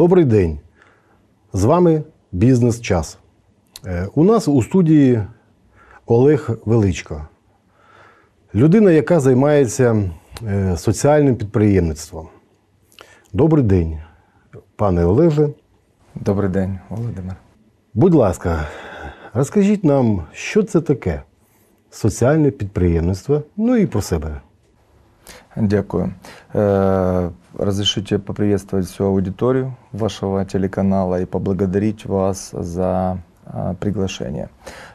Добрий день. З вами Бізнес Час. Е, у нас у студії Олег Величко. Людина, яка займається е, соціальним підприємництвом. Добрий день, пане Олеже. Добрий день, Володимир. Будь ласка, розкажіть нам, що це таке соціальне підприємництво, ну і про себе. Дякую. Разрешите поприветствовать всю аудиторию вашего телеканала и поблагодарить вас за а, приглашение.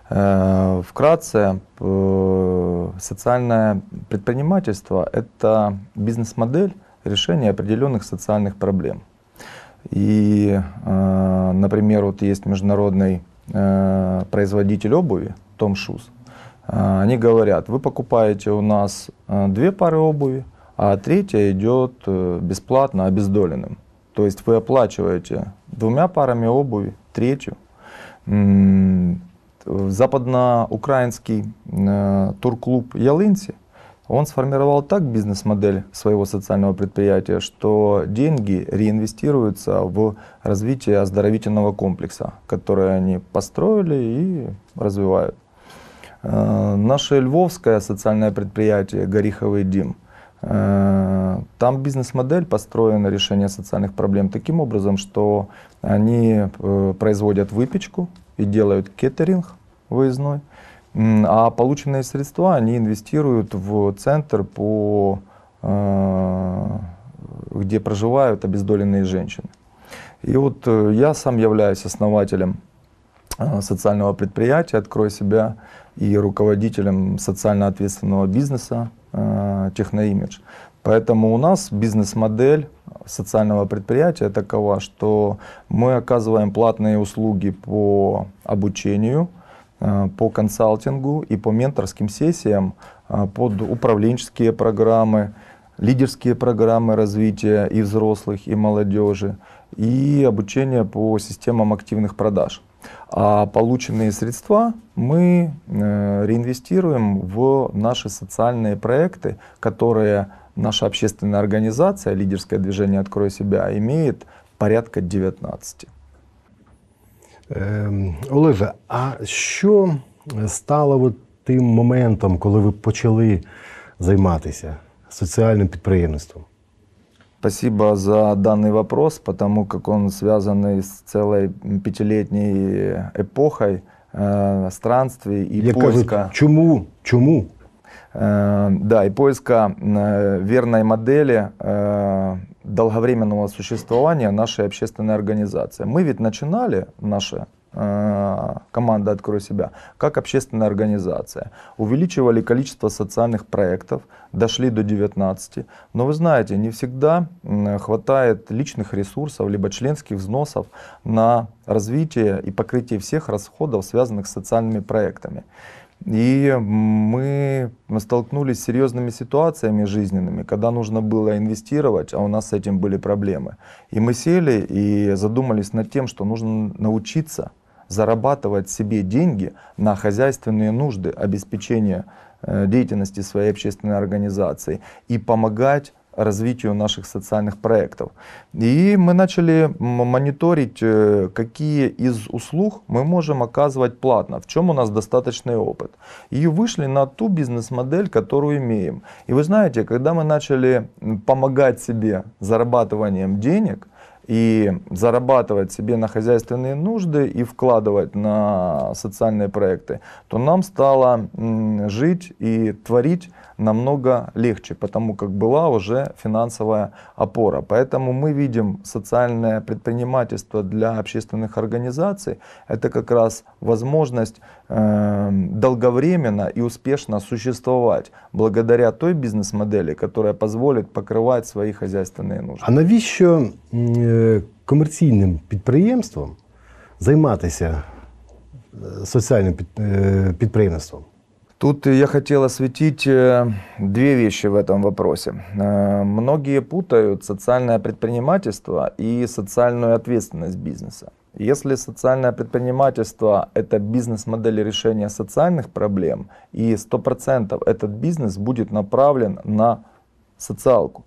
Вкратце, социальное предпринимательство — это бизнес-модель решения определенных социальных проблем. И, э, например, вот есть международный э, производитель обуви Том Шуз, а, они говорят, вы покупаете у нас а, две пары обуви, а третья идет э, бесплатно обездоленным. То есть вы оплачиваете двумя парами обуви, третью. Западноукраинский э, турклуб «Ялынси» Он сформировал так бизнес-модель своего социального предприятия, что деньги реинвестируются в развитие оздоровительного комплекса, который они построили и развивают. Э, наше львовское социальное предприятие «Гориховый Дим» э, Там бизнес-модель построена решение социальных проблем таким образом, что они э, производят выпечку и делают кеттеринг выездной, а полученные средства они инвестируют в центр, по, где проживают обездоленные женщины. И вот я сам являюсь основателем Э, социального предприятия, открой себя и руководителем социально ответственного бизнеса э, Техноимидж. Поэтому у нас бизнес-модель социального предприятия такова, что мы оказываем платные услуги по обучению, э, по консалтингу и по менторским сессиям, под управленческие программы, лидерские программы развития и взрослых, и молодежи, и обучение по системам активных продаж. А полученные средства мы э, реинвестируем в наши социальные проекты, которые наша общественная организация, лидерское движение «Открой себя», имеет порядка 19. Эм, Олеже, а що стало вот тим моментом, коли ви почали займатися соціальним підприємництвом? Спасибо за данный вопрос, потому как он связан с целой пятилетней эпохой э, странствий и Я поиска. Кажу, чему? Чему? Э, да, и поиска э, верной модели э, долговременного существования нашей общественной организации. Мы ведь начинали наше Э, команда «Открой себя», как общественная организация. Увеличивали количество социальных проектов, дошли до 19. Но вы знаете, не всегда хватает личных ресурсов, либо членских взносов на развитие и покрытие всех расходов, связанных с социальными проектами. И мы столкнулись с серьезными ситуациями жизненными, когда нужно было инвестировать, а у нас с этим были проблемы. И мы сели и задумались над тем, что нужно научиться – зарабатывать себе деньги на хозяйственные нужды обеспечение э, деятельности своей общественной организации и помогать развитию наших социальных проектов. И мы начали мониторить, э, какие из услуг мы можем оказывать платно, в чем у нас достаточный опыт. И вышли на ту бизнес-модель, которую имеем. И вы знаете, когда мы начали помогать себе зарабатыванием денег – и зарабатывать себе на хозяйственные нужды и вкладывать на социальные проекты, то нам стало жить и творить намного легче, потому как была уже финансовая опора. Поэтому мы видим социальное предпринимательство для общественных организаций, это как раз возможность э, долговременно и успешно существовать благодаря той бизнес-модели, которая позволит покрывать свои хозяйственные нужды. А навіщо комерційним підприємствам займатися соціальним підприємством? Тут я хотел осветить э, две вещи в этом вопросе. Э, многие путают социальное предпринимательство и социальную ответственность бизнеса. Если социальное предпринимательство – это бизнес-модель решения социальных проблем, и 100% этот бизнес будет направлен на социалку,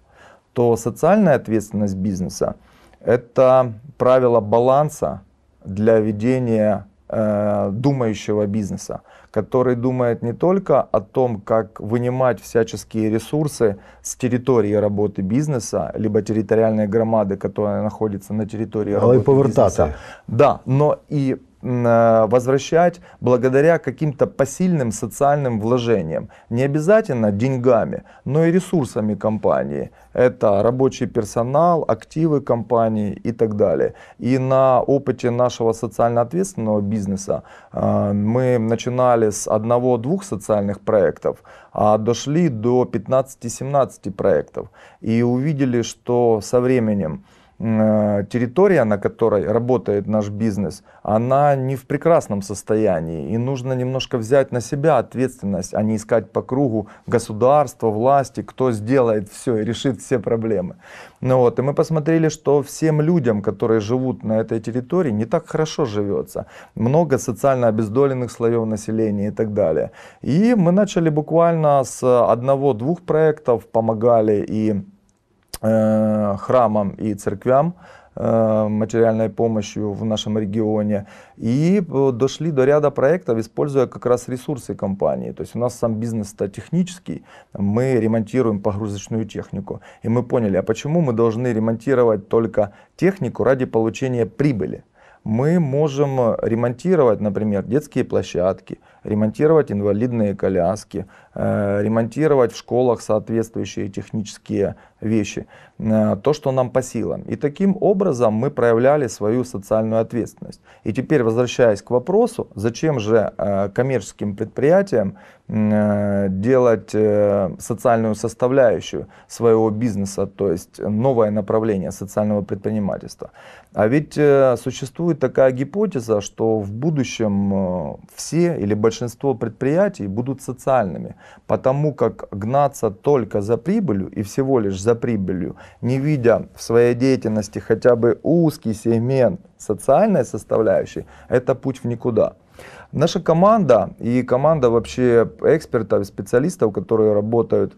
то социальная ответственность бизнеса – это правило баланса для ведения Э, думающего бизнеса, который думает не только о том, как вынимать всяческие ресурсы с территории работы бизнеса, либо территориальной громады, которая находится на территории а работы повертати. бизнеса. Да, но и а, возвращать благодаря каким-то посильным социальным вложениям. Не обязательно деньгами, но и ресурсами компании. Это рабочий персонал, активы компании и так далее. И на опыте нашего социально ответственного бизнеса а, мы начинали с одного-двух социальных проектов, а дошли до 15-17 проектов. И увидели, что со временем Э, территория, на которой работает наш бизнес, она не в прекрасном состоянии. И нужно немножко взять на себя ответственность, а не искать по кругу государства, власти, кто сделает все и решит все проблемы. Ну вот, и мы посмотрели, что всем людям, которые живут на этой территории, не так хорошо живется. Много социально обездоленных слоев населения и так далее. И мы начали буквально с одного-двух проектов, помогали и храмам и церквям материальной помощью в нашем регионе. И дошли до ряда проектов, используя как раз ресурсы компании. То есть у нас сам бизнес-то технический, мы ремонтируем погрузочную технику. И мы поняли, а почему мы должны ремонтировать только технику ради получения прибыли? мы можем ремонтировать, например, детские площадки, ремонтировать инвалидные коляски, Э, ремонтировать в школах соответствующие технические вещи, э, то, что нам по силам. И таким образом мы проявляли свою социальную ответственность. И теперь, возвращаясь к вопросу, зачем же э, коммерческим предприятиям делать социальную составляющую своего бизнеса, то есть новое направление социального предпринимательства. А ведь существует такая гипотеза, что в будущем все или большинство предприятий будут социальными потому как гнаться только за прибылью и всего лишь за прибылью, не видя в своей деятельности хотя бы узкий сегмент социальной составляющей, это путь в никуда. Наша команда и команда вообще экспертов, специалистов, которые работают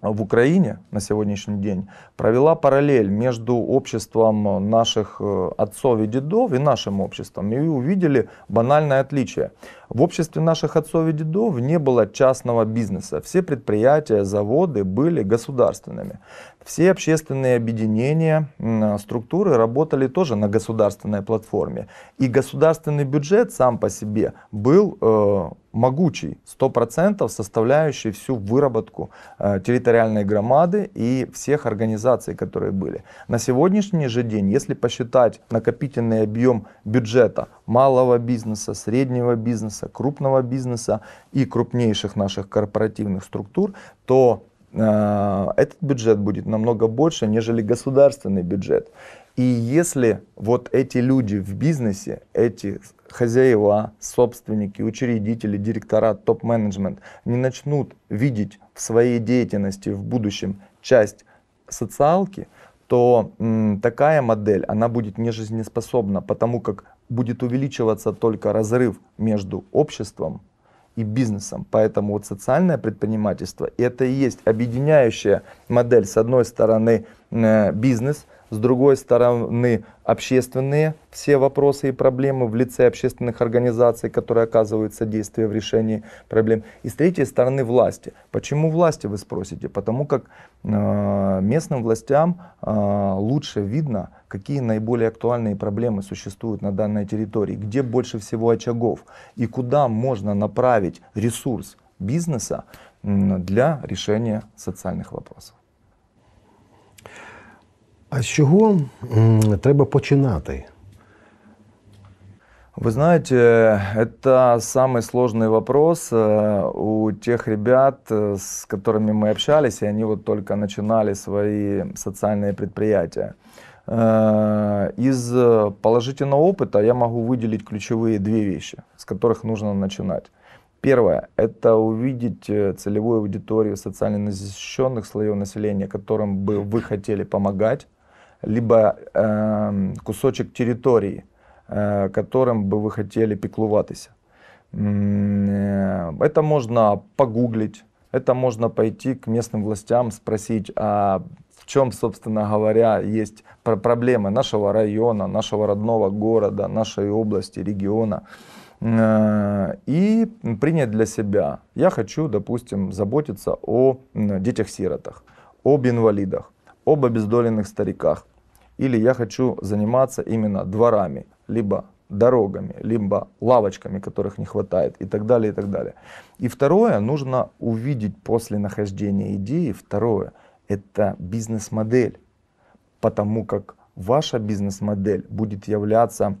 в Украине на сегодняшний день провела параллель между обществом наших э, отцов и дедов и нашим обществом и увидели банальное отличие. В обществе наших отцов и дедов не было частного бизнеса. Все предприятия, заводы были государственными. Все общественные объединения, а, структуры работали тоже на государственной платформе. И государственный бюджет сам по себе был э, могучий, 100% составляющий всю выработку э, территориальной громады и всех организаций, которые были. На сегодняшний же день, если посчитать накопительный объем бюджета малого бизнеса, среднего бизнеса, бизнеса, крупного бизнеса и крупнейших наших корпоративных структур, то э, этот бюджет будет намного больше, нежели государственный бюджет. И если вот эти люди в бизнесе, эти хозяева, собственники, учредители, директора, топ-менеджмент не начнут видеть в своей деятельности в будущем часть социалки, то м, такая модель, она будет нежизнеспособна, потому как будет увеличиваться только разрыв между обществом и бизнесом. Поэтому вот социальное предпринимательство это и есть объединяющая модель. С одной стороны э, бизнес, с другой стороны общественные все вопросы и проблемы в лице общественных организаций, которые оказывают содействие в решении проблем, и с третьей стороны власти. Почему власти, вы спросите? Потому как э, местным властям э, лучше видно, какие наиболее актуальные проблемы существуют на данной территории, где больше всего очагов и куда можно направить ресурс бизнеса для решения социальных вопросов. А з чого треба починати? Вы знаете, э, это самый сложный вопрос э, у тех ребят, э, с которыми мы общались, и они вот только начинали свои социальные предприятия. Из положительного опыта я могу выделить ключевые две вещи, с которых нужно начинать. Первое – это увидеть целевую аудиторию социально незащищенных слоев населения, которым бы вы хотели помогать либо э, кусочек территории, э, которым бы вы хотели піклуватися. Э, это можно погуглить, это можно пойти к местным властям, спросить, а в чем, собственно говоря, есть проблемы нашего района, нашего родного города, нашей области, региона. Э, и принять для себя. Я хочу, допустим, заботиться о детях-сиротах, об инвалидах об обездоленных стариках. Или я хочу заниматься именно дворами, либо дорогами, либо лавочками, которых не хватает и так далее, и так далее. И второе, нужно увидеть после нахождения идеи, второе, это бизнес-модель, потому как ваша бизнес-модель будет являться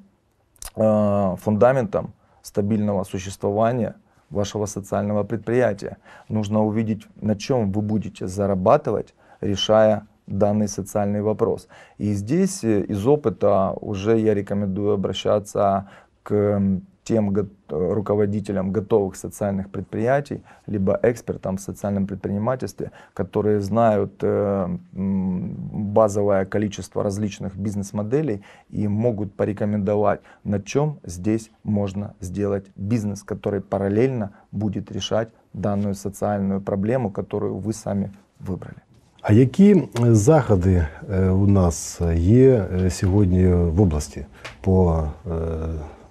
э, фундаментом стабильного существования вашего социального предприятия. Нужно увидеть, на чем вы будете зарабатывать, решая данный социальный вопрос. И здесь э, из опыта уже я рекомендую обращаться к тем руководителям готовых социальных предприятий, либо экспертам в социальном предпринимательстве, которые знают э, базовое количество различных бизнес-моделей и могут порекомендовать, на чем здесь можно сделать бизнес, который параллельно будет решать данную социальную проблему, которую вы сами выбрали. А какие заходы у нас есть сегодня в области по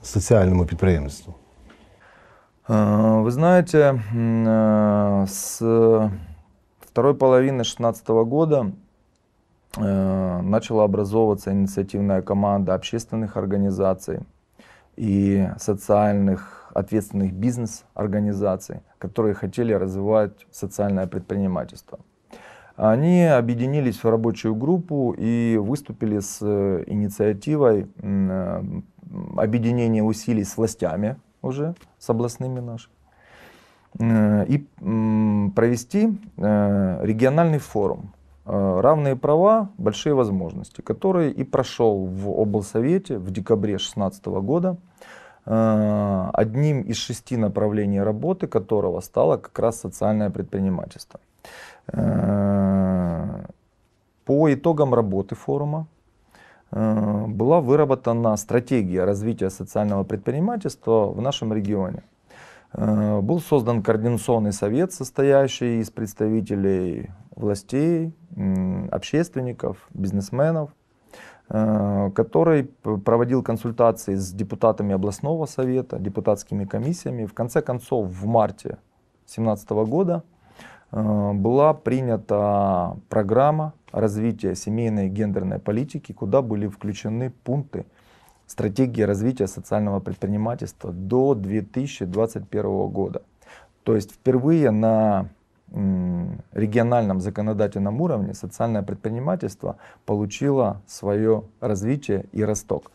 социальному предпринимательству? Вы знаете, с второй половины 2016 года начала образовываться инициативная команда общественных организаций и социальных ответственных бизнес-организаций, которые хотели развивать социальное предпринимательство. Они объединились в рабочую группу и выступили с э, инициативой э, объединения усилий с властями уже, с областными нашими, э, и провести региональный форум «Равные права, большие возможности», который и прошел в облсовете в декабре 2016 года, одним из шести направлений работы которого стало как раз социальное предпринимательство. Э, по итогам работы форума э, была выработана стратегия развития социального предпринимательства в нашем регионе. Э, был создан координационный совет, состоящий из представителей властей, общественников, бизнесменов, который проводил консультации с депутатами областного совета, депутатскими комиссиями. В конце концов, в марте 2017 года Э, была принята программа развития семейной и гендерной политики, куда были включены пункты стратегии развития социального предпринимательства до 2021 года. То есть впервые на региональном законодательном уровне социальное предпринимательство получило свое развитие и росток.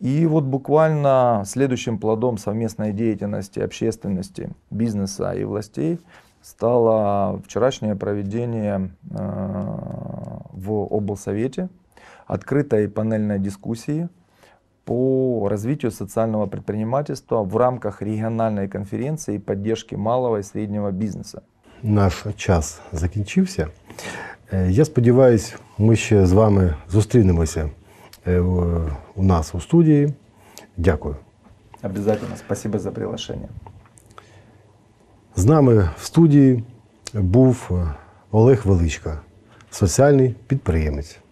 И вот буквально следующим плодом совместной деятельности общественности, бизнеса и властей стало вчерашнее проведение э, в облсовете открытой панельной дискуссии по развитию социального предпринимательства в рамках региональной конференции поддержки малого и среднего бизнеса. Наш час закончился. Э, я сподіваюся, мы еще с вами зустрінемося у нас у студии. Дякую. Обязательно. Спасибо за приглашение. З нами в студії був Олег Величка, соціальний підприємець.